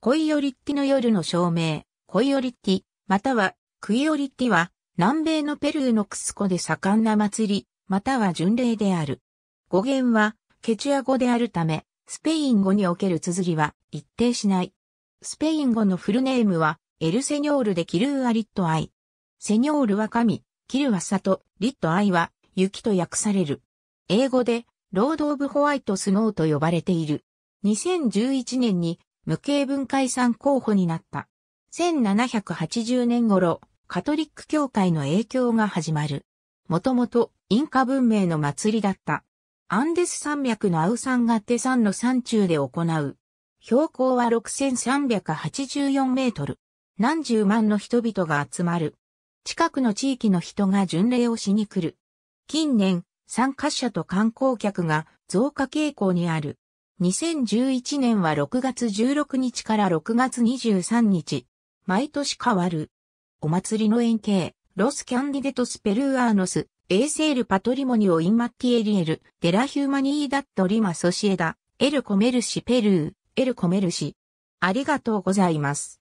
コイオリッティの夜の照明、コイオリッティ、またはクイオリッティは、南米のペルーのクスコで盛んな祭り、または巡礼である。語源は、ケチュア語であるため、スペイン語における綴りは一定しない。スペイン語のフルネームは、エルセニョールでキルーアリットアイ。セニョールは神、キルは里、リットアイは雪と訳される。英語で、ロード・オブ・ホワイト・スノーと呼ばれている。2011年に無形文化遺産候補になった。1780年頃、カトリック教会の影響が始まる。もともとインカ文明の祭りだった。アンデス山脈のアウサンガテ山の山中で行う。標高は6384メートル。何十万の人々が集まる。近くの地域の人が巡礼をしに来る。近年、参加者と観光客が増加傾向にある。2011年は6月16日から6月23日。毎年変わる。お祭りの円形、ロスキャンディデトスペルーアーノス、エーセールパトリモニオインマッティエリエル、デラヒューマニーダットリマソシエダ、エルコメルシペルー、エルコメルシ。ありがとうございます。